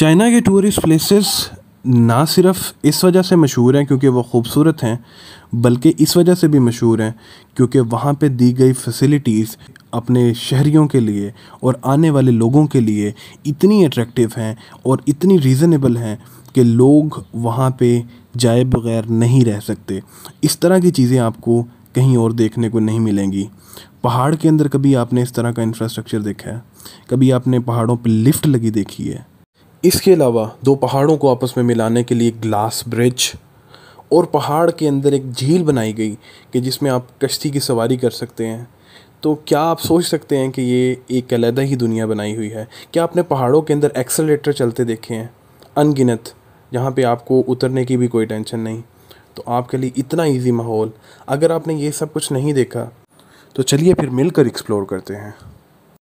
China के tourist places ना सिर्फ इस वजह से मशहूर हैं क्योंकि वो खूबसूरत हैं बल्कि इस वजह से भी मशहूर हैं क्योंकि वहाँ पे दी गई फैसिलिटीज़ अपने शहरीों के लिए और आने वाले लोगों के लिए इतनी अट्रैक्टिव हैं और इतनी रीज़नेबल हैं कि लोग वहाँ पे जाए बगैर नहीं रह सकते इस तरह की चीज़ें आपको कहीं और देखने को नहीं मिलेंगी पहाड़ के अंदर कभी आपने इस तरह का इंफ्रास्ट्रक्चर देखा है कभी आपने पहाड़ों पर लिफ्ट लगी देखी है इसके अलावा दो पहाड़ों को आपस में मिलाने के लिए ग्लास ब्रिज और पहाड़ के अंदर एक झील बनाई गई कि जिसमें आप कश्ती की सवारी कर सकते हैं तो क्या आप सोच सकते हैं कि ये एक अलहदा ही दुनिया बनाई हुई है क्या आपने पहाड़ों के अंदर एक्सलेटर चलते देखे हैं अनगिनत जहाँ पे आपको उतरने की भी कोई टेंशन नहीं तो आपके लिए इतना इजी माहौल अगर आपने ये सब कुछ नहीं देखा तो चलिए फिर मिलकर एक्सप्लोर करते हैं